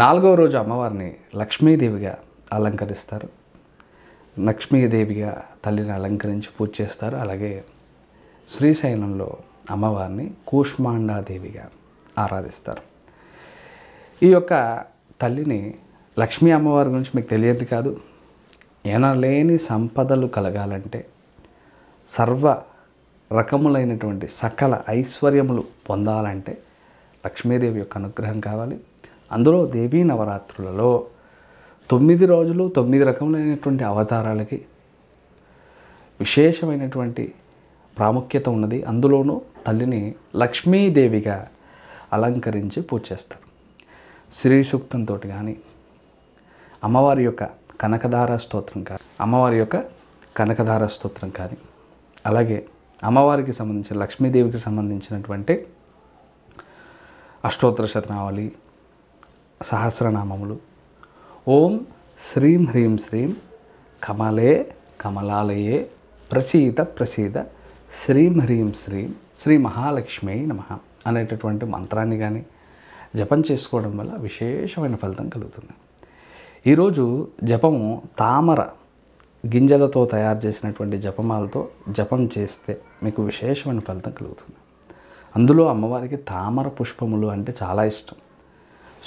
నాలుగవ రోజు అమ్మవారిని లక్ష్మీదేవిగా అలంకరిస్తారు లక్ష్మీదేవిగా తల్లిని అలంకరించి పూజ చేస్తారు అలాగే శ్రీశైలంలో అమ్మవారిని కూష్మాండాదేవిగా ఆరాధిస్తారు ఈ యొక్క తల్లిని లక్ష్మీ అమ్మవారి గురించి మీకు తెలియదు కాదు ఎనలేని సంపదలు కలగాలంటే సర్వ రకములైనటువంటి సకల ఐశ్వర్యములు పొందాలంటే లక్ష్మీదేవి యొక్క అనుగ్రహం కావాలి అందులో దేవీ నవరాత్రులలో తొమ్మిది రోజులు తొమ్మిది రకములైనటువంటి అవతారాలకి విశేషమైనటువంటి ప్రాముఖ్యత ఉన్నది అందులోనూ తల్లిని లక్ష్మీదేవిగా అలంకరించి పూజ చేస్తారు శ్రీ సూక్తంతో కానీ అమ్మవారి యొక్క కనకధార స్తోత్రం కానీ అమ్మవారి యొక్క కనకధార స్తోత్రం కానీ అలాగే అమ్మవారికి సంబంధించిన లక్ష్మీదేవికి సంబంధించినటువంటి అష్టోత్తర శతనావళి సహస్రనామములు ఓం శ్రీం హ్రీం శ్రీం కమలే కమలాలయే ప్రసీత ప్రసీద శ్రీం హ్రీం శ్రీం శ్రీ మహాలక్ష్మి నమ అనేటటువంటి మంత్రాన్ని కానీ జపం చేసుకోవడం వల్ల విశేషమైన ఫలితం కలుగుతుంది ఈరోజు జపము తామర గింజలతో తయారు చేసినటువంటి జపమాలతో జపం చేస్తే మీకు విశేషమైన ఫలితం కలుగుతుంది అందులో అమ్మవారికి తామర పుష్పములు అంటే చాలా ఇష్టం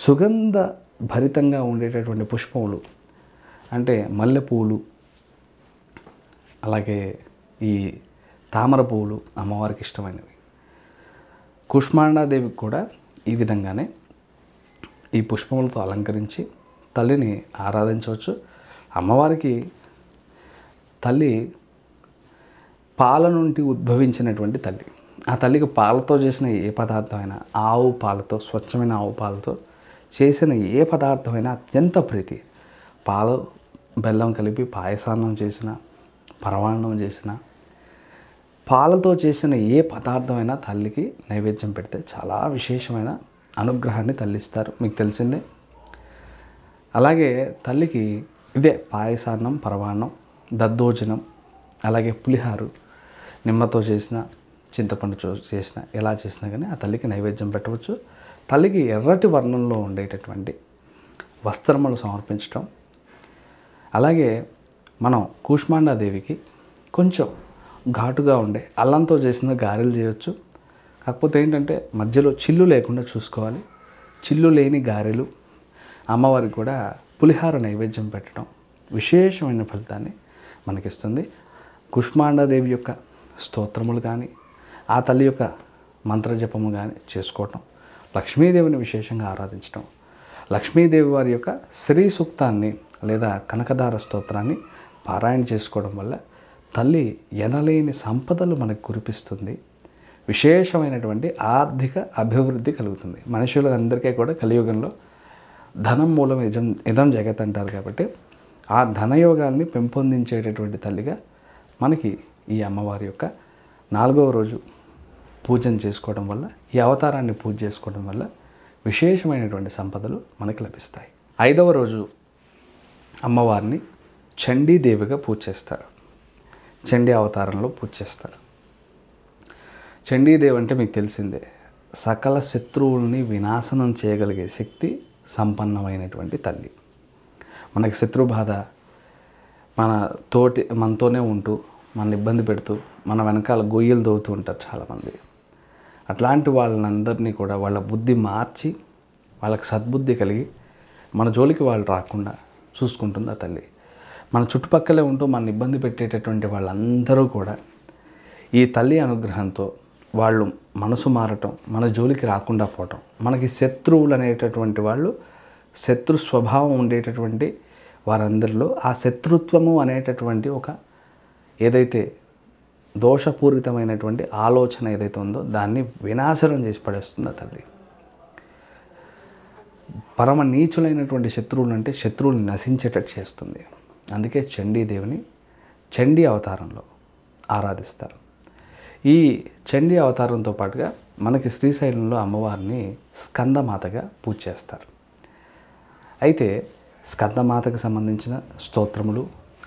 సుగంధ భరితంగా ఉండేటటువంటి పుష్పములు అంటే మల్లెపూలు అలాగే ఈ తామర పువ్వులు అమ్మవారికి ఇష్టమైనవి కుష్మాండాదేవికి కూడా ఈ విధంగానే ఈ పుష్పములతో అలంకరించి తల్లిని ఆరాధించవచ్చు అమ్మవారికి తల్లి పాల నుండి ఉద్భవించినటువంటి తల్లి ఆ తల్లికి పాలతో చేసిన ఏ పదార్థమైనా ఆవు పాలతో స్వచ్ఛమైన ఆవు పాలతో చేసిన ఏ పదార్థమైనా అత్యంత ప్రీతి పాలు బెల్లం కలిపి పాయసాన్నం చేసిన పరమాన్నం చేసిన పాలతో చేసిన ఏ పదార్థమైనా తల్లికి నైవేద్యం పెడితే చాలా విశేషమైన అనుగ్రహాన్ని తల్లిస్తారు మీకు తెలిసిందే అలాగే తల్లికి ఇదే పాయసాన్నం పరమాన్నం దద్దోజనం అలాగే పులిహారు నిమ్మతో చేసిన చింతపండు చేసిన ఎలా చేసినా కానీ ఆ తల్లికి నైవేద్యం పెట్టవచ్చు తల్లికి ఎర్రటి వర్ణంలో ఉండేటటువంటి వస్త్రములు సమర్పించటం అలాగే మనం కూష్మాండాదేవికి కొంచెం ఘాటుగా ఉండే అల్లంతో చేసిన గారెలు చేయొచ్చు కాకపోతే ఏంటంటే మధ్యలో చిల్లు లేకుండా చూసుకోవాలి చిల్లు లేని గారెలు అమ్మవారికి కూడా పులిహార నైవేద్యం పెట్టడం విశేషమైన ఫలితాన్ని మనకిస్తుంది కుష్మాండాదేవి యొక్క స్తోత్రములు కానీ ఆ తల్లి యొక్క మంత్రజపము కానీ చేసుకోవటం లక్ష్మీదేవిని విశేషంగా ఆరాధించడం లక్ష్మీదేవి వారి యొక్క శ్రీ సూక్తాన్ని లేదా కనకధార స్తోత్రాన్ని పారాయణ చేసుకోవడం వల్ల తల్లి ఎనలేని సంపదలు మనకు కురిపిస్తుంది విశేషమైనటువంటి ఆర్థిక అభివృద్ధి కలుగుతుంది మనుషులు అందరికీ కూడా కలియుగంలో ధనం మూలం యజం ఇదం జగత్ అంటారు కాబట్టి ఆ ధనయోగాన్ని పెంపొందించేటటువంటి తల్లిగా మనకి ఈ అమ్మవారి యొక్క నాలుగవ రోజు పూజను చేసుకోవడం వల్ల ఈ అవతారాన్ని పూజ చేసుకోవడం వల్ల విశేషమైనటువంటి సంపదలు మనకు లభిస్తాయి ఐదవ రోజు అమ్మవారిని చండీదేవిగా పూజ చేస్తారు చండీ అవతారంలో పూజ చేస్తారు చండీదేవి అంటే మీకు తెలిసిందే సకల శత్రువుల్ని వినాశనం చేయగలిగే శక్తి సంపన్నమైనటువంటి తల్లి మనకి శత్రు బాధ మన తోటి మనతోనే ఉంటూ మన ఇబ్బంది పెడుతూ మన వెనకాల గొయ్యలు దోగుతూ ఉంటారు చాలామంది అట్లాంటి వాళ్ళనందరినీ కూడా వాళ్ళ బుద్ధి మార్చి వాళ్ళకి సద్బుద్ధి కలిగి మన జోలికి వాళ్ళు రాకుండా చూసుకుంటుంది ఆ తల్లి మన చుట్టుపక్కలే ఉంటూ మన ఇబ్బంది పెట్టేటటువంటి వాళ్ళందరూ కూడా ఈ తల్లి అనుగ్రహంతో వాళ్ళు మనసు మారటం మన జోలికి రాకుండా పోవటం మనకి శత్రువులు అనేటటువంటి వాళ్ళు శత్రు స్వభావం ఉండేటటువంటి వారందరిలో ఆ శత్రుత్వము అనేటటువంటి ఒక ఏదైతే దోషపూరితమైనటువంటి ఆలోచన ఏదైతే ఉందో దాన్ని వినాశనం చేసి పడేస్తుంది ఆ తల్లి పరమ నీచులైనటువంటి శత్రువులు అంటే శత్రువుని నశించేటట్టు చేస్తుంది అందుకే చండీదేవిని చండీ అవతారంలో ఆరాధిస్తారు ఈ చండీ అవతారంతో పాటుగా మనకి శ్రీశైలంలో అమ్మవారిని స్కందమాతగా పూజ చేస్తారు అయితే స్కందమాతకు సంబంధించిన స్తోత్రములు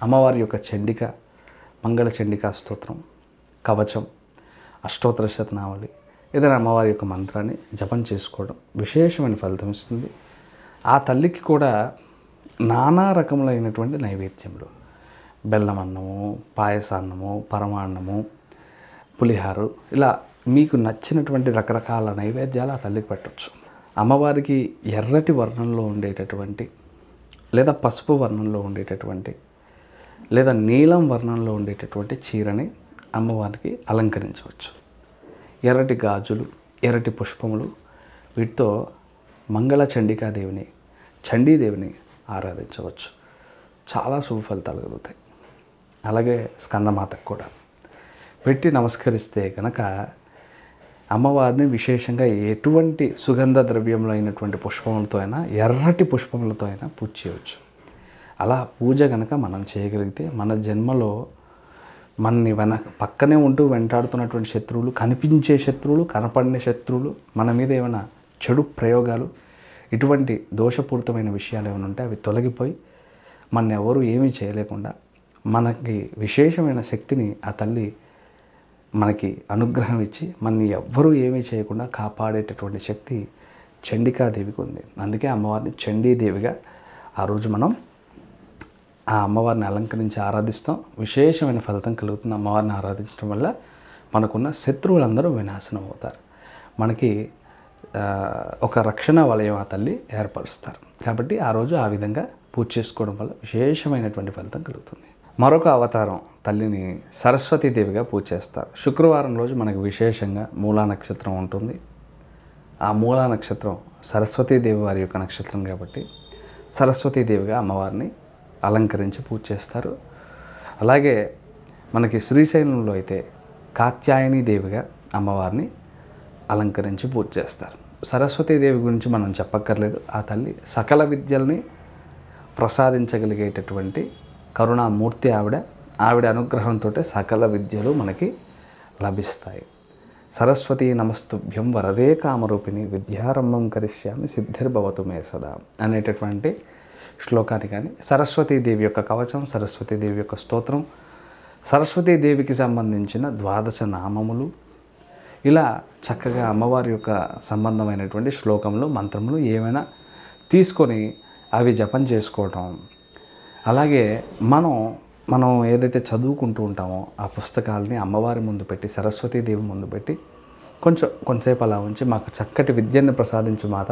అమ్మవారి యొక్క చండిక మంగళ చండికా స్తోత్రం కవచం అష్టోత్తర శతనావళి ఏదైనా అమ్మవారి యొక్క మంత్రాన్ని జపం చేసుకోవడం విశేషమైన ఫలితం ఇస్తుంది ఆ తల్లికి కూడా నానా రకములైనటువంటి నైవేద్యములు బెల్లం అన్నము పాయసాన్నము పరమాన్నము పులిహారు ఇలా మీకు నచ్చినటువంటి రకరకాల నైవేద్యాలు ఆ తల్లికి పెట్టవచ్చు అమ్మవారికి ఎర్రటి వర్ణంలో ఉండేటటువంటి లేదా పసుపు వర్ణంలో ఉండేటటువంటి లేదా నీలం వర్ణంలో ఉండేటటువంటి చీరని అమ్మవారికి అలంకరించవచ్చు ఎర్రటి గాజులు ఎర్రటి పుష్పములు వీటితో మంగళ చండికాదేవిని చండీదేవిని ఆరాధించవచ్చు చాలా శుభ ఫలితాలు కలుగుతాయి అలాగే స్కందమాతకు కూడా పెట్టి నమస్కరిస్తే కనుక అమ్మవారిని విశేషంగా ఎటువంటి సుగంధ ద్రవ్యంలో అయినటువంటి పుష్పములతో అయినా ఎర్రటి పుష్పములతో అయినా పూజ చేయవచ్చు అలా పూజ కనుక మనం చేయగలిగితే మన జన్మలో మనని వెనక పక్కనే ఉంటూ వెంటాడుతున్నటువంటి శత్రువులు కనిపించే శత్రువులు కనపడిన శత్రువులు మన మీద ఏమైనా చెడు ప్రయోగాలు ఇటువంటి దోషపూరితమైన విషయాలు ఏమైనా ఉంటే అవి తొలగిపోయి మన ఎవరు ఏమీ చేయలేకుండా మనకి విశేషమైన శక్తిని ఆ తల్లి మనకి అనుగ్రహం ఇచ్చి మనని ఎవ్వరూ ఏమీ చేయకుండా కాపాడేటటువంటి శక్తి చండికాదేవికి ఉంది అందుకే అమ్మవారిని చండీదేవిగా ఆ రోజు మనం ఆ అమ్మవారిని అలంకరించి ఆరాధిస్తాం విశేషమైన ఫలితం కలుగుతుంది అమ్మవారిని ఆరాధించడం వల్ల మనకున్న శత్రువులందరూ వినాశనం అవుతారు మనకి ఒక రక్షణ వలయం ఆ తల్లి ఏర్పరుస్తారు కాబట్టి ఆ రోజు ఆ విధంగా పూజ చేసుకోవడం వల్ల విశేషమైనటువంటి ఫలితం కలుగుతుంది మరొక అవతారం తల్లిని సరస్వతీదేవిగా పూజ చేస్తారు శుక్రవారం రోజు మనకు విశేషంగా మూలా నక్షత్రం ఉంటుంది ఆ మూలా నక్షత్రం సరస్వతీదేవి వారి యొక్క నక్షత్రం కాబట్టి సరస్వతీదేవిగా అమ్మవారిని అలంకరించి పూజ చేస్తారు అలాగే మనకి శ్రీశైలంలో అయితే కాత్యాయని దేవిగా అమ్మవారిని అలంకరించి పూజ చేస్తారు సరస్వతీదేవి గురించి మనం చెప్పక్కర్లేదు ఆ తల్లి సకల విద్యల్ని ప్రసాదించగలిగేటటువంటి కరుణామూర్తి ఆవిడ ఆవిడ అనుగ్రహంతో సకల విద్యలు మనకి లభిస్తాయి సరస్వతీ నమస్తుభ్యం వరదే కామరూపిణి విద్యారంభం కరిష్యామి సిద్ధిర్భవతు మే సదా అనేటటువంటి శ్లోకాన్ని కానీ సరస్వతీదేవి యొక్క కవచం సరస్వతీదేవి యొక్క స్తోత్రం సరస్వతీదేవికి సంబంధించిన ద్వాదశ నామములు ఇలా చక్కగా అమ్మవారి యొక్క సంబంధమైనటువంటి శ్లోకములు మంత్రములు ఏమైనా తీసుకొని అవి జపం చేసుకోవటం అలాగే మనం మనం ఏదైతే చదువుకుంటూ ఉంటామో ఆ పుస్తకాలని అమ్మవారి ముందు పెట్టి సరస్వతీదేవి ముందు పెట్టి కొంచెం కొంతసేపు అలా ఉంచి మాకు చక్కటి విద్యను ప్రసాదించు మాత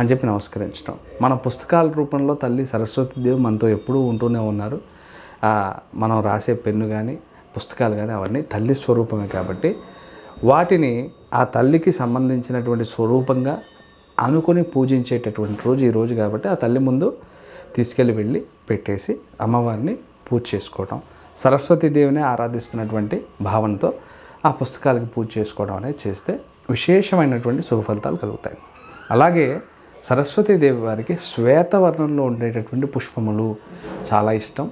అని చెప్పి నమస్కరించడం మన పుస్తకాల రూపంలో తల్లి సరస్వతి దేవి మనతో ఎప్పుడూ ఉంటూనే ఉన్నారు మనం రాసే పెన్ను కానీ పుస్తకాలు కానీ అవన్నీ తల్లి స్వరూపమే కాబట్టి వాటిని ఆ తల్లికి సంబంధించినటువంటి స్వరూపంగా అనుకుని పూజించేటటువంటి రోజు ఈ రోజు కాబట్టి ఆ తల్లి ముందు తీసుకెళ్ళి వెళ్ళి పెట్టేసి అమ్మవారిని పూజ చేసుకోవటం దేవిని ఆరాధిస్తున్నటువంటి భావనతో ఆ పుస్తకాలకి పూజ చేసుకోవడం అనేది చేస్తే విశేషమైనటువంటి శుభఫలితాలు కలుగుతాయి అలాగే సరస్వతీదేవి వారికి శ్వేతవర్ణంలో ఉండేటటువంటి పుష్పములు చాలా ఇష్టం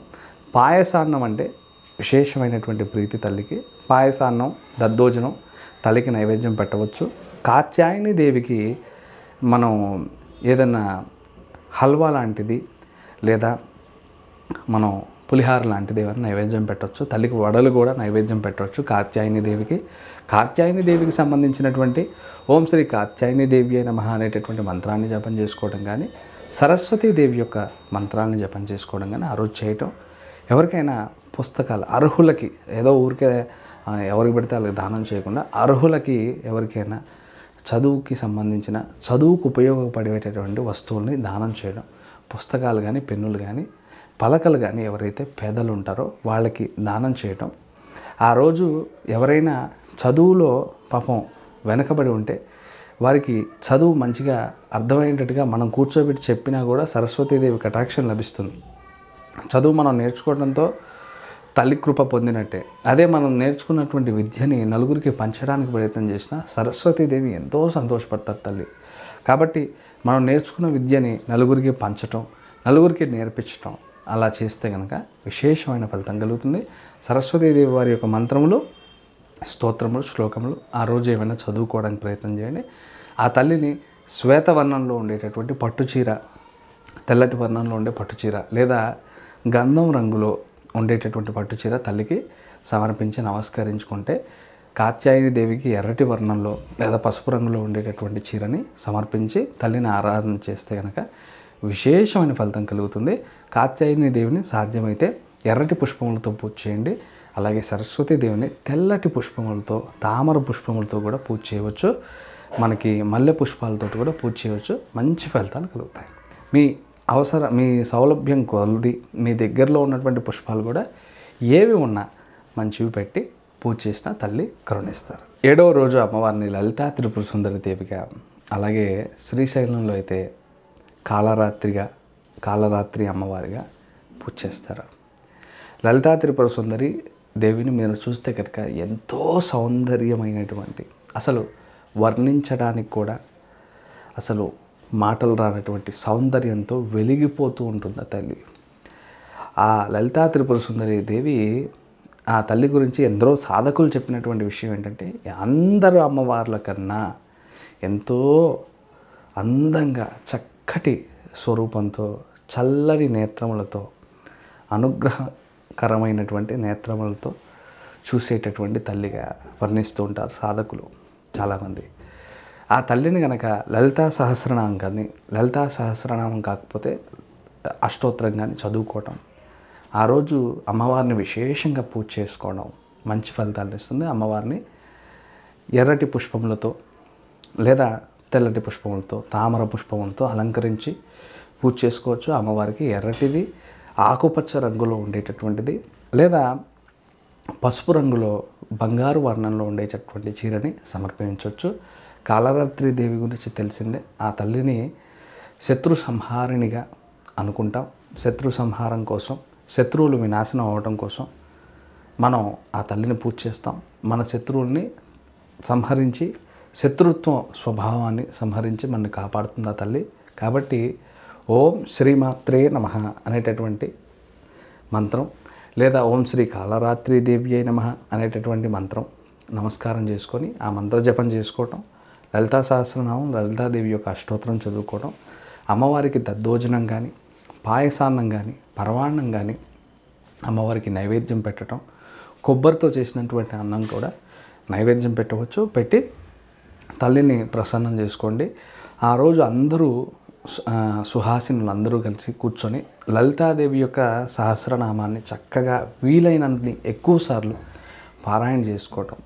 పాయసాన్నం అంటే విశేషమైనటువంటి ప్రీతి తల్లికి పాయసాన్నం దద్దోజనం తల్లికి నైవేద్యం పెట్టవచ్చు కాత్యాయని దేవికి మనం ఏదన్నా హల్వా లాంటిది లేదా మనం పులిహార లాంటిది ఏమైనా నైవేద్యం పెట్టవచ్చు తల్లికి వడలు కూడా నైవేద్యం పెట్టవచ్చు కాత్యాయని దేవికి కాత్యాయని దేవికి సంబంధించినటువంటి ఓం శ్రీ కాత్యాయని దేవి అయిన మహా అనేటటువంటి మంత్రాన్ని జపం చేసుకోవడం కానీ దేవి యొక్క మంత్రాలను జపం చేసుకోవడం కానీ ఆ రోజు చేయటం ఎవరికైనా పుస్తకాలు అర్హులకి ఏదో ఊరికే ఎవరికి పెడితే వాళ్ళకి దానం చేయకుండా అర్హులకి ఎవరికైనా చదువుకి సంబంధించిన చదువుకు ఉపయోగపడేటటువంటి వస్తువుల్ని దానం చేయడం పుస్తకాలు కానీ పెన్నులు కానీ పలకలు కానీ ఎవరైతే పేదలు ఉంటారో వాళ్ళకి దానం చేయటం ఆ రోజు ఎవరైనా చదువులో పాపం వెనకబడి ఉంటే వారికి చదువు మంచిగా అర్థమయ్యేటట్టుగా మనం కూర్చోబెట్టి చెప్పినా కూడా సరస్వతీదేవి కటాక్షం లభిస్తుంది చదువు మనం నేర్చుకోవడంతో తల్లి కృప పొందినట్టే అదే మనం నేర్చుకున్నటువంటి విద్యని నలుగురికి పంచడానికి ప్రయత్నం చేసిన సరస్వతీదేవి ఎంతో సంతోషపడతారు తల్లి కాబట్టి మనం నేర్చుకున్న విద్యని నలుగురికి పంచటం నలుగురికి నేర్పించటం అలా చేస్తే కనుక విశేషమైన ఫలితం కలుగుతుంది సరస్వతీదేవి వారి యొక్క మంత్రములు స్తోత్రములు శ్లోకములు ఆ రోజు ఏమైనా చదువుకోవడానికి ప్రయత్నం చేయండి ఆ తల్లిని శ్వేతవర్ణంలో ఉండేటటువంటి పట్టుచీర తెల్లటి వర్ణంలో ఉండే పట్టుచీర లేదా గంధం రంగులో ఉండేటటువంటి పట్టుచీర తల్లికి సమర్పించి నమస్కరించుకుంటే కాత్యాయని దేవికి ఎర్రటి వర్ణంలో లేదా పసుపు రంగులో ఉండేటటువంటి చీరని సమర్పించి తల్లిని ఆరాధన చేస్తే కనుక విశేషమైన ఫలితం కలుగుతుంది కాత్యాయని దేవిని సాధ్యమైతే ఎర్రటి పుష్పములతో పూజ చేయండి అలాగే సరస్వతి దేవిని తెల్లటి పుష్పములతో తామర పుష్పములతో కూడా పూజ చేయవచ్చు మనకి మల్లె పుష్పాలతో కూడా పూజ చేయవచ్చు మంచి ఫలితాలు కలుగుతాయి మీ అవసర మీ సౌలభ్యం కొలది మీ దగ్గరలో ఉన్నటువంటి పుష్పాలు కూడా ఏవి ఉన్నా మంచివి పెట్టి పూజ చేసిన తల్లి కరుణిస్తారు ఏడవ రోజు అమ్మవారిని లలితా త్రిపుర సుందరి దేవిగా అలాగే శ్రీశైలంలో అయితే కాలరాత్రిగా కాలరాత్రి అమ్మవారిగా పూజ చేస్తారు లలితా త్రిపుర సుందరి దేవిని మీరు చూస్తే కనుక ఎంతో సౌందర్యమైనటువంటి అసలు వర్ణించడానికి కూడా అసలు మాటలు రానటువంటి సౌందర్యంతో వెలిగిపోతూ ఉంటుంది ఆ తల్లి ఆ లలితా త్రిపుర సుందరి దేవి ఆ తల్లి గురించి ఎందరో సాధకులు చెప్పినటువంటి విషయం ఏంటంటే అందరు అమ్మవార్ల కన్నా ఎంతో అందంగా చక్క చక్కటి స్వరూపంతో చల్లని నేత్రములతో అనుగ్రహకరమైనటువంటి నేత్రములతో చూసేటటువంటి తల్లిగా వర్ణిస్తూ ఉంటారు సాధకులు చాలామంది ఆ తల్లిని గనక లలితా సహస్రనామం కానీ లలితా సహస్రనామం కాకపోతే అష్టోత్తరం కానీ చదువుకోవటం ఆ రోజు అమ్మవారిని విశేషంగా పూజ చేసుకోవడం మంచి ఫలితాలను ఇస్తుంది అమ్మవారిని ఎర్రటి పుష్పములతో లేదా తెల్లటి పుష్పములతో తామర పుష్పములతో అలంకరించి పూజ చేసుకోవచ్చు అమ్మవారికి ఎర్రటిది ఆకుపచ్చ రంగులో ఉండేటటువంటిది లేదా పసుపు రంగులో బంగారు వర్ణంలో ఉండేటటువంటి చీరని సమర్పించవచ్చు కాళరాత్రి దేవి గురించి తెలిసిందే ఆ తల్లిని శత్రు సంహారిణిగా అనుకుంటాం శత్రు సంహారం కోసం శత్రువులు వినాశనం అవ్వడం కోసం మనం ఆ తల్లిని పూజ చేస్తాం మన శత్రువుల్ని సంహరించి శత్రుత్వం స్వభావాన్ని సంహరించి మనల్ని కాపాడుతుందా తల్లి కాబట్టి ఓం శ్రీమాత్రే నమ అనేటటువంటి మంత్రం లేదా ఓం శ్రీ కాళరాత్రి దేవి అయి నమ అనేటటువంటి మంత్రం నమస్కారం చేసుకొని ఆ మంత్ర జపం చేసుకోవటం లలితా సహస్రనామం లలితాదేవి యొక్క అష్టోత్తరం చదువుకోవటం అమ్మవారికి దద్దోజనం కానీ పాయసాన్నం కానీ పరవాన్నం కానీ అమ్మవారికి నైవేద్యం పెట్టడం కొబ్బరితో చేసినటువంటి అన్నం కూడా నైవేద్యం పెట్టవచ్చు పెట్టి తల్లిని ప్రసన్నం చేసుకోండి ఆ రోజు అందరూ సుహాసినులు అందరూ కలిసి కూర్చొని లలితాదేవి యొక్క సహస్రనామాన్ని చక్కగా వీలైనన్ని ఎక్కువసార్లు పారాయణ చేసుకోవటం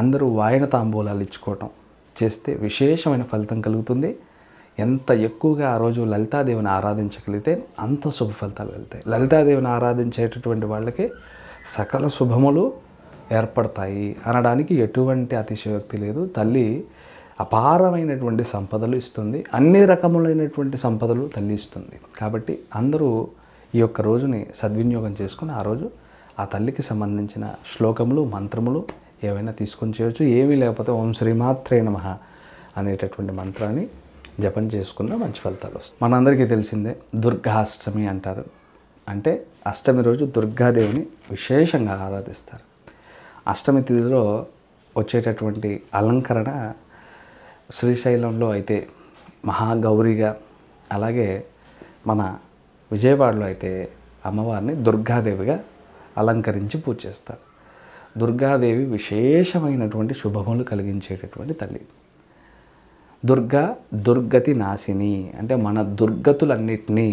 అందరూ వాయన తాంబూలాలు ఇచ్చుకోవటం చేస్తే విశేషమైన ఫలితం కలుగుతుంది ఎంత ఎక్కువగా ఆ రోజు లలితాదేవిని ఆరాధించగలిగితే అంత శుభ ఫలితాలు వెళ్తాయి లలితాదేవిని ఆరాధించేటటువంటి వాళ్ళకి సకల శుభములు ఏర్పడతాయి అనడానికి ఎటువంటి అతిశయోక్తి లేదు తల్లి అపారమైనటువంటి సంపదలు ఇస్తుంది అన్ని రకములైనటువంటి సంపదలు తల్లి ఇస్తుంది కాబట్టి అందరూ ఈ యొక్క రోజుని సద్వినియోగం చేసుకుని ఆ రోజు ఆ తల్లికి సంబంధించిన శ్లోకములు మంత్రములు ఏవైనా తీసుకొని చేయవచ్చు ఏమీ లేకపోతే ఓం శ్రీమాత్రే నమ అనేటటువంటి మంత్రాన్ని జపం చేసుకున్న మంచి ఫలితాలు వస్తాయి మనందరికీ తెలిసిందే దుర్గాష్టమి అంటారు అంటే అష్టమి రోజు దుర్గాదేవిని విశేషంగా ఆరాధిస్తారు అష్టమి తిథిలో వచ్చేటటువంటి అలంకరణ శ్రీశైలంలో అయితే మహాగౌరిగా అలాగే మన విజయవాడలో అయితే అమ్మవారిని దుర్గాదేవిగా అలంకరించి పూజ చేస్తారు దుర్గాదేవి విశేషమైనటువంటి శుభములు కలిగించేటటువంటి తల్లి దుర్గా దుర్గతి నాశిని అంటే మన దుర్గతులన్నిటినీ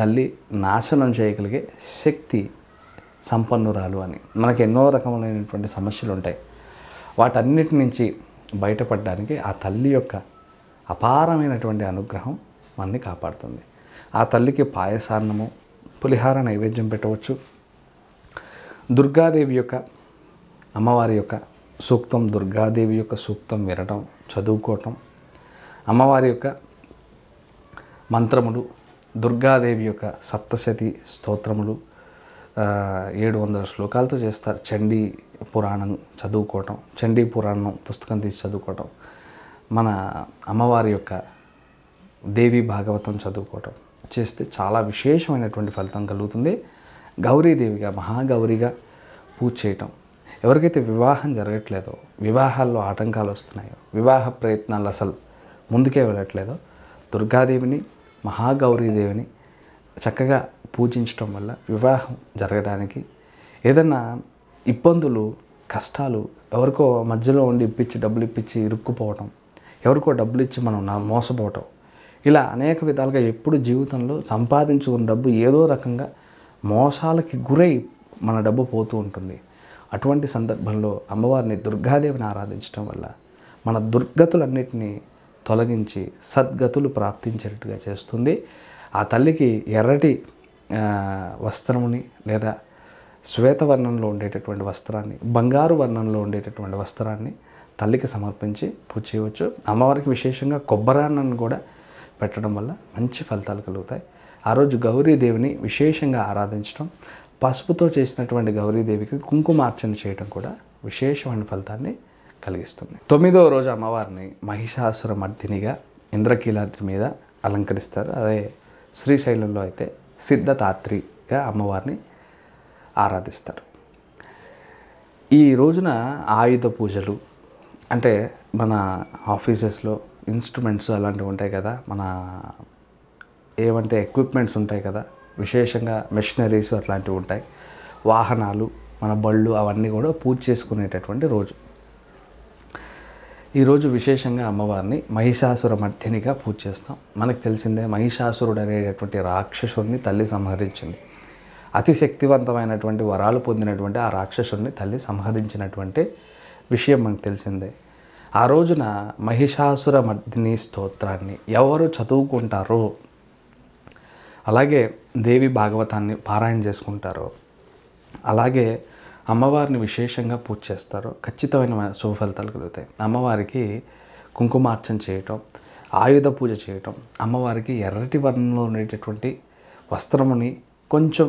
తల్లి నాశనం చేయగలిగే శక్తి సంపన్నురాలు అని మనకు ఎన్నో రకములైనటువంటి సమస్యలు ఉంటాయి వాటన్నిటి నుంచి బయటపడడానికి ఆ తల్లి యొక్క అపారమైనటువంటి అనుగ్రహం మనని కాపాడుతుంది ఆ తల్లికి పాయసాన్నము పులిహార నైవేద్యం పెట్టవచ్చు దుర్గాదేవి యొక్క అమ్మవారి యొక్క సూక్తం దుర్గాదేవి యొక్క సూక్తం వినడం చదువుకోవటం అమ్మవారి యొక్క మంత్రములు దుర్గాదేవి యొక్క సప్తశతి స్తోత్రములు ఏడు వందల శ్లోకాలతో చేస్తారు చండీ పురాణం చదువుకోవటం చండీ పురాణం పుస్తకం తీసి చదువుకోవటం మన అమ్మవారి యొక్క దేవి భాగవతం చదువుకోవటం చేస్తే చాలా విశేషమైనటువంటి ఫలితం కలుగుతుంది గౌరీదేవిగా మహాగౌరిగా పూజ చేయటం ఎవరికైతే వివాహం జరగట్లేదో వివాహాల్లో ఆటంకాలు వస్తున్నాయో వివాహ ప్రయత్నాలు అసలు ముందుకే వెళ్ళట్లేదో దుర్గాదేవిని మహాగౌరీదేవిని చక్కగా పూజించడం వల్ల వివాహం జరగడానికి ఏదన్నా ఇబ్బందులు కష్టాలు ఎవరికో మధ్యలో ఉండి ఇప్పించి డబ్బులు ఇప్పించి ఇరుక్కుపోవటం ఎవరికో డబ్బులు ఇచ్చి మనం నా మోసపోవటం ఇలా అనేక విధాలుగా ఎప్పుడు జీవితంలో సంపాదించుకున్న డబ్బు ఏదో రకంగా మోసాలకి గురై మన డబ్బు పోతూ ఉంటుంది అటువంటి సందర్భంలో అమ్మవారిని దుర్గాదేవిని ఆరాధించడం వల్ల మన దుర్గతులన్నిటినీ తొలగించి సద్గతులు ప్రాప్తించేటట్టుగా చేస్తుంది ఆ తల్లికి ఎర్రటి వస్త్రముని లేదా శ్వేత వర్ణంలో ఉండేటటువంటి వస్త్రాన్ని బంగారు వర్ణంలో ఉండేటటువంటి వస్త్రాన్ని తల్లికి సమర్పించి పూజ చేయవచ్చు అమ్మవారికి విశేషంగా కొబ్బరాన్నను కూడా పెట్టడం వల్ల మంచి ఫలితాలు కలుగుతాయి ఆ రోజు గౌరీదేవిని విశేషంగా ఆరాధించడం పసుపుతో చేసినటువంటి గౌరీదేవికి కుంకుమార్చన చేయడం కూడా విశేషమైన ఫలితాన్ని కలిగిస్తుంది తొమ్మిదవ రోజు అమ్మవారిని మహిషాసుర మర్దినిగా ఇంద్రకీలాద్రి మీద అలంకరిస్తారు అదే శ్రీశైలంలో అయితే సిద్ధదాత్రిగా అమ్మవారిని ఆరాధిస్తారు ఈ రోజున ఆయుధ పూజలు అంటే మన ఆఫీసెస్లో ఇన్స్ట్రుమెంట్స్ అలాంటివి ఉంటాయి కదా మన ఏమంటే ఎక్విప్మెంట్స్ ఉంటాయి కదా విశేషంగా మెషినరీస్ అట్లాంటివి ఉంటాయి వాహనాలు మన బళ్ళు అవన్నీ కూడా పూజ చేసుకునేటటువంటి రోజు ఈరోజు విశేషంగా అమ్మవారిని మహిషాసుర మధ్యనిగా పూజ చేస్తాం మనకు తెలిసిందే మహిషాసురుడు అనేటటువంటి రాక్షసుడిని తల్లి సంహరించింది అతి శక్తివంతమైనటువంటి వరాలు పొందినటువంటి ఆ రాక్షసుడిని తల్లి సంహరించినటువంటి విషయం మనకు తెలిసిందే ఆ రోజున మహిషాసుర మర్దిని స్తోత్రాన్ని ఎవరు చదువుకుంటారో అలాగే దేవి భాగవతాన్ని పారాయణ చేసుకుంటారో అలాగే అమ్మవారిని విశేషంగా పూజ చేస్తారో ఖచ్చితమైన శుభఫలితాలు కలుగుతాయి అమ్మవారికి కుంకుమార్చన చేయటం ఆయుధ పూజ చేయటం అమ్మవారికి ఎర్రటి వర్ణంలో ఉండేటటువంటి వస్త్రముని కొంచెం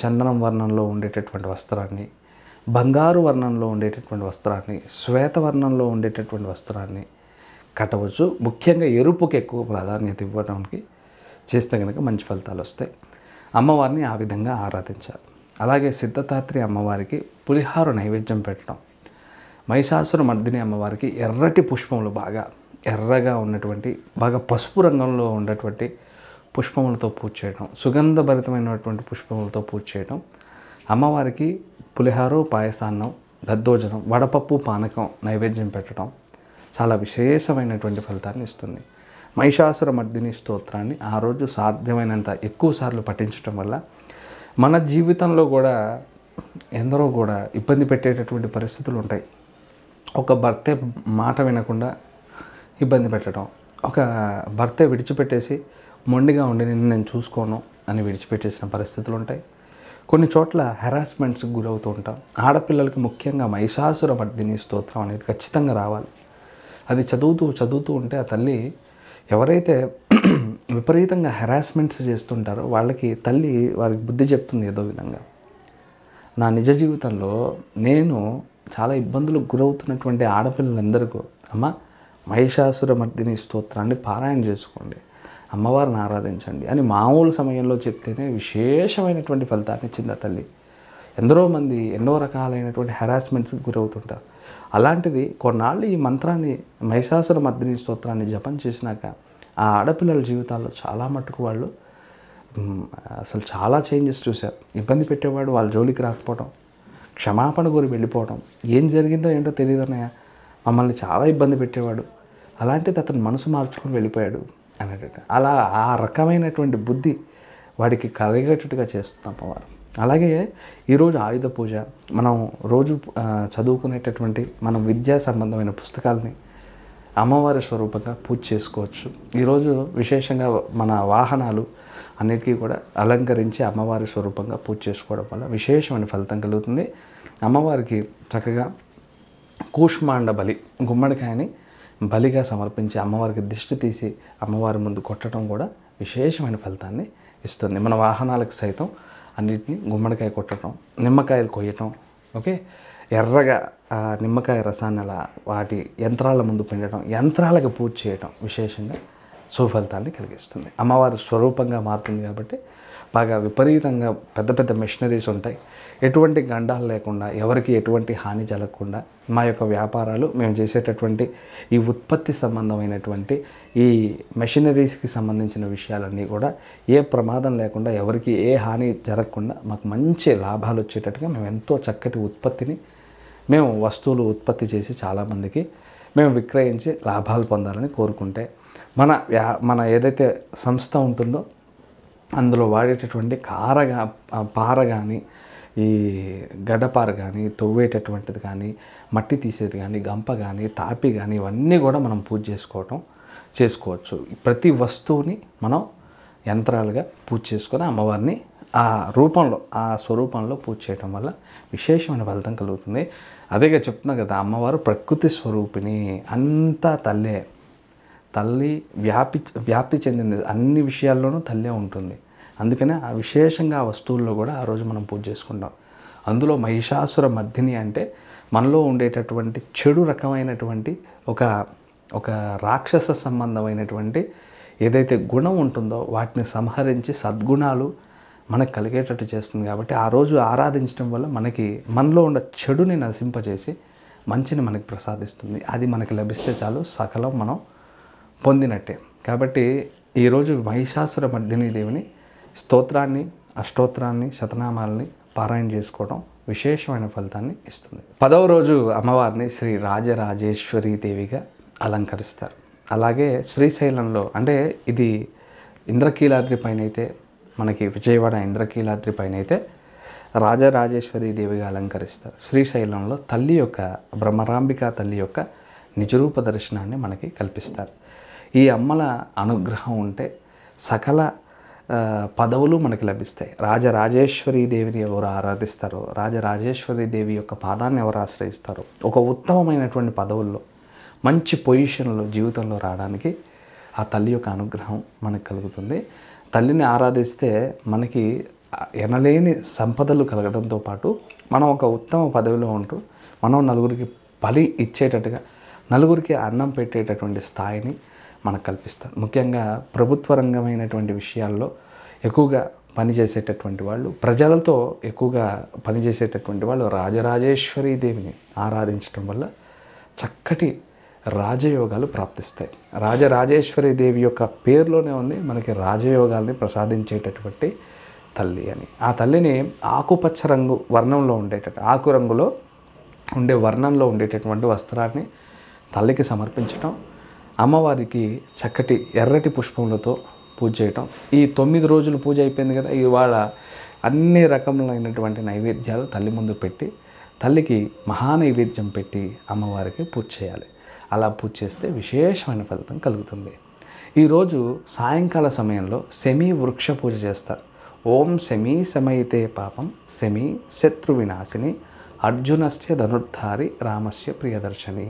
చందనం వర్ణంలో ఉండేటటువంటి వస్త్రాన్ని బంగారు వర్ణంలో ఉండేటటువంటి వస్త్రాన్ని శ్వేత వర్ణంలో ఉండేటటువంటి వస్త్రాన్ని కట్టవచ్చు ముఖ్యంగా ఎరుపుకి ఎక్కువ ప్రాధాన్యత ఇవ్వడానికి చేస్తే కనుక మంచి ఫలితాలు వస్తాయి అమ్మవారిని ఆ విధంగా ఆరాధించాలి అలాగే సిద్ధతాత్రి అమ్మవారికి పులిహారు నైవేద్యం పెట్టడం మహిషాసుర మర్దిని అమ్మవారికి ఎర్రటి పుష్పములు బాగా ఎర్రగా ఉన్నటువంటి బాగా పసుపు రంగంలో ఉన్నటువంటి పుష్పములతో పూజ చేయడం సుగంధభరితమైనటువంటి పుష్పములతో పూజ చేయడం అమ్మవారికి పులిహారు పాయసాన్నం దద్దోజనం వడపప్పు పానకం నైవేద్యం పెట్టడం చాలా విశేషమైనటువంటి ఫలితాన్ని ఇస్తుంది మహిషాసుర మర్దిని స్తోత్రాన్ని ఆ రోజు సాధ్యమైనంత ఎక్కువ సార్లు పఠించడం వల్ల మన జీవితంలో కూడా ఎందరో కూడా ఇబ్బంది పెట్టేటటువంటి పరిస్థితులు ఉంటాయి ఒక భర్తే మాట వినకుండా ఇబ్బంది పెట్టడం ఒక భర్తే విడిచిపెట్టేసి మొండిగా ఉండి నిన్ను నేను చూసుకోను అని విడిచిపెట్టేసిన పరిస్థితులు ఉంటాయి కొన్ని చోట్ల హెరాస్మెంట్స్కి గురవుతూ ఉంటాం ఆడపిల్లలకి ముఖ్యంగా మహిషాసుర మర్దిని స్తోత్రం అనేది ఖచ్చితంగా రావాలి అది చదువుతూ చదువుతూ ఉంటే ఆ తల్లి ఎవరైతే విపరీతంగా హెరాస్మెంట్స్ చేస్తుంటారో వాళ్ళకి తల్లి వారికి బుద్ధి చెప్తుంది ఏదో విధంగా నా నిజ జీవితంలో నేను చాలా ఇబ్బందులకు గురవుతున్నటువంటి ఆడపిల్లలందరికీ అమ్మ మహిషాసుర మర్దిని స్తోత్రాన్ని పారాయణ చేసుకోండి అమ్మవారిని ఆరాధించండి అని మామూలు సమయంలో చెప్తేనే విశేషమైనటువంటి ఫలితాన్ని ఇచ్చింది ఆ తల్లి ఎందరో మంది ఎన్నో రకాలైనటువంటి హెరాస్మెంట్స్కి గురవుతుంటారు అలాంటిది కొన్నాళ్ళు ఈ మంత్రాన్ని మహిషాసుర మర్దిని స్తోత్రాన్ని జపం చేసినాక ఆ ఆడపిల్లల జీవితాల్లో చాలా మటుకు వాళ్ళు అసలు చాలా చేంజెస్ చూశారు ఇబ్బంది పెట్టేవాడు వాళ్ళ జోలికి రాకపోవడం క్షమాపణ కోరి వెళ్ళిపోవడం ఏం జరిగిందో ఏంటో తెలియదు అన్నయ్య మమ్మల్ని చాలా ఇబ్బంది పెట్టేవాడు అలాంటిది అతను మనసు మార్చుకుని వెళ్ళిపోయాడు అనేటట్టు అలా ఆ రకమైనటువంటి బుద్ధి వాడికి కలిగేటట్టుగా చేస్తున్నాం అమ్మవారు అలాగే ఈరోజు ఆయుధ పూజ మనం రోజు చదువుకునేటటువంటి మనం విద్యా సంబంధమైన పుస్తకాలని అమ్మవారి స్వరూపంగా పూజ చేసుకోవచ్చు ఈరోజు విశేషంగా మన వాహనాలు అన్నిటికీ కూడా అలంకరించి అమ్మవారి స్వరూపంగా పూజ చేసుకోవడం వల్ల విశేషమైన ఫలితం కలుగుతుంది అమ్మవారికి చక్కగా కూష్మాండ బలి గుమ్మడికాయని బలిగా సమర్పించి అమ్మవారికి దిష్టి తీసి అమ్మవారి ముందు కొట్టడం కూడా విశేషమైన ఫలితాన్ని ఇస్తుంది మన వాహనాలకు సైతం అన్నిటిని గుమ్మడికాయ కొట్టడం నిమ్మకాయలు కొయ్యటం ఓకే ఎర్రగా ఆ నిమ్మకాయ రసాన్ని అలా వాటి యంత్రాల ముందు పిండటం యంత్రాలకు పూజ చేయటం విశేషంగా సుఫలితాన్ని కలిగిస్తుంది అమ్మవారి స్వరూపంగా మారుతుంది కాబట్టి బాగా విపరీతంగా పెద్ద పెద్ద మిషనరీస్ ఉంటాయి ఎటువంటి గండాలు లేకుండా ఎవరికి ఎటువంటి హాని జరగకుండా మా యొక్క వ్యాపారాలు మేము చేసేటటువంటి ఈ ఉత్పత్తి సంబంధమైనటువంటి ఈ మెషినరీస్కి సంబంధించిన విషయాలన్నీ కూడా ఏ ప్రమాదం లేకుండా ఎవరికి ఏ హాని జరగకుండా మాకు మంచి లాభాలు వచ్చేటట్టుగా మేము ఎంతో చక్కటి ఉత్పత్తిని మేము వస్తువులు ఉత్పత్తి చేసి చాలామందికి మేము విక్రయించి లాభాలు పొందాలని కోరుకుంటే మన వ్యా మన ఏదైతే సంస్థ ఉంటుందో అందులో వాడేటటువంటి కారగా పార కానీ ఈ గడ్డపార కానీ తవ్వేటటువంటిది కానీ మట్టి తీసేది కానీ గంప కానీ తాపి కానీ ఇవన్నీ కూడా మనం పూజ చేసుకోవటం చేసుకోవచ్చు ప్రతి వస్తువుని మనం యంత్రాలుగా పూజ చేసుకొని అమ్మవారిని ఆ రూపంలో ఆ స్వరూపంలో పూజ చేయటం వల్ల విశేషమైన ఫలితం కలుగుతుంది అదేగా చెప్తున్నా కదా అమ్మవారు ప్రకృతి స్వరూపిణి అంతా తల్లే తల్లి వ్యాపి వ్యాప్తి చెందింది అన్ని విషయాల్లోనూ తల్లే ఉంటుంది అందుకనే ఆ విశేషంగా ఆ వస్తువుల్లో కూడా ఆ రోజు మనం పూజ చేసుకుంటాం అందులో మహిషాసుర మర్దిని అంటే మనలో ఉండేటటువంటి చెడు రకమైనటువంటి ఒక ఒక రాక్షస సంబంధమైనటువంటి ఏదైతే గుణం ఉంటుందో వాటిని సంహరించి సద్గుణాలు మనకు కలిగేటట్టు చేస్తుంది కాబట్టి ఆ రోజు ఆరాధించడం వల్ల మనకి మనలో ఉన్న చెడుని నశింపజేసి మంచిని మనకి ప్రసాదిస్తుంది అది మనకి లభిస్తే చాలు సకలం మనం పొందినట్టే కాబట్టి ఈరోజు మహిషాసుర మర్దిని దేవిని స్తోత్రాన్ని అష్టోత్రాన్ని శతనామాలని పారాయణ చేసుకోవడం విశేషమైన ఫలితాన్ని ఇస్తుంది పదవ రోజు అమ్మవారిని శ్రీ రాజరాజేశ్వరి దేవిగా అలంకరిస్తారు అలాగే శ్రీశైలంలో అంటే ఇది ఇంద్రకీలాద్రి పైన అయితే మనకి విజయవాడ ఇంద్రకీలాద్రి పైన అయితే రాజరాజేశ్వరి దేవిగా అలంకరిస్తారు శ్రీశైలంలో తల్లి యొక్క బ్రహ్మరాంబిక తల్లి యొక్క నిజరూప దర్శనాన్ని మనకి కల్పిస్తారు ఈ అమ్మల అనుగ్రహం ఉంటే సకల పదవులు మనకి లభిస్తాయి రాజరాజేశ్వరి దేవిని ఎవరు ఆరాధిస్తారో రాజరాజేశ్వరి దేవి యొక్క పాదాన్ని ఎవరు ఆశ్రయిస్తారు ఒక ఉత్తమమైనటువంటి పదవుల్లో మంచి పొజిషన్లో జీవితంలో రావడానికి ఆ తల్లి యొక్క అనుగ్రహం మనకు కలుగుతుంది తల్లిని ఆరాధిస్తే మనకి ఎనలేని సంపదలు కలగడంతో పాటు మనం ఒక ఉత్తమ పదవిలో ఉంటూ మనం నలుగురికి బలి ఇచ్చేటట్టుగా నలుగురికి అన్నం పెట్టేటటువంటి స్థాయిని మనకు కల్పిస్తారు ముఖ్యంగా ప్రభుత్వ రంగమైనటువంటి విషయాల్లో ఎక్కువగా పనిచేసేటటువంటి వాళ్ళు ప్రజలతో ఎక్కువగా పనిచేసేటటువంటి వాళ్ళు రాజరాజేశ్వరీ దేవిని ఆరాధించడం వల్ల చక్కటి రాజయోగాలు ప్రాప్తిస్తాయి రాజరాజేశ్వరి దేవి యొక్క పేరులోనే ఉంది మనకి రాజయోగాల్ని ప్రసాదించేటటువంటి తల్లి అని ఆ తల్లిని ఆకుపచ్చ రంగు వర్ణంలో ఉండేటట్టు ఆకు రంగులో ఉండే వర్ణంలో ఉండేటటువంటి వస్త్రాన్ని తల్లికి సమర్పించటం అమ్మవారికి చక్కటి ఎర్రటి పుష్పములతో పూజ చేయటం ఈ తొమ్మిది రోజులు పూజ అయిపోయింది కదా ఇవాళ అన్ని రకములైనటువంటి నైవేద్యాలు తల్లి ముందు పెట్టి తల్లికి మహానైవేద్యం పెట్టి అమ్మవారికి పూజ చేయాలి అలా పూజ చేస్తే విశేషమైన ఫలితం కలుగుతుంది ఈరోజు సాయంకాల సమయంలో సెమీ వృక్ష పూజ చేస్తారు ఓం సెమీ సమయితే పాపం సెమీ శత్రు వినాశిని అర్జునస్య ధనుర్ధారి రామస్య ప్రియదర్శిని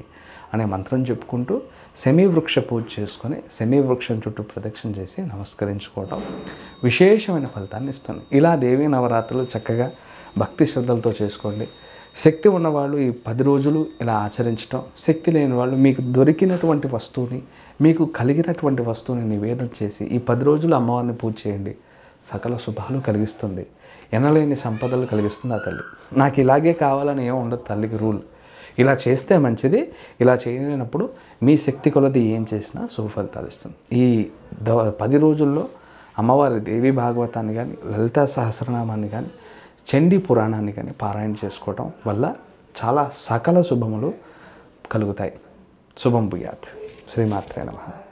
అనే మంత్రం చెప్పుకుంటూ సెమీ వృక్ష పూజ చేసుకొని సెమీ వృక్షం చుట్టూ ప్రదక్షిణ చేసి నమస్కరించుకోవడం విశేషమైన ఫలితాన్ని ఇస్తుంది ఇలా దేవీ నవరాత్రులు చక్కగా భక్తి శ్రద్ధలతో చేసుకోండి శక్తి ఉన్నవాళ్ళు ఈ పది రోజులు ఇలా ఆచరించటం శక్తి లేని వాళ్ళు మీకు దొరికినటువంటి వస్తువుని మీకు కలిగినటువంటి వస్తువుని నివేదన చేసి ఈ పది రోజులు అమ్మవారిని పూజ చేయండి సకల శుభాలు కలిగిస్తుంది ఎనలేని సంపదలు కలిగిస్తుంది ఆ తల్లి నాకు ఇలాగే కావాలని ఏమి ఉండదు తల్లికి రూల్ ఇలా చేస్తే మంచిది ఇలా చేయలేనప్పుడు మీ శక్తి కొలది ఏం చేసినా సుఫలితాలు ఇస్తుంది ఈ ద పది రోజుల్లో అమ్మవారి దేవి భాగవతాన్ని కానీ లలితా సహస్రనామాన్ని కానీ చండీ పురాణాన్ని కానీ పారాయణ చేసుకోవటం వల్ల చాలా సకల శుభములు కలుగుతాయి శుభం భూయాత్ శ్రీమాత్రే నమ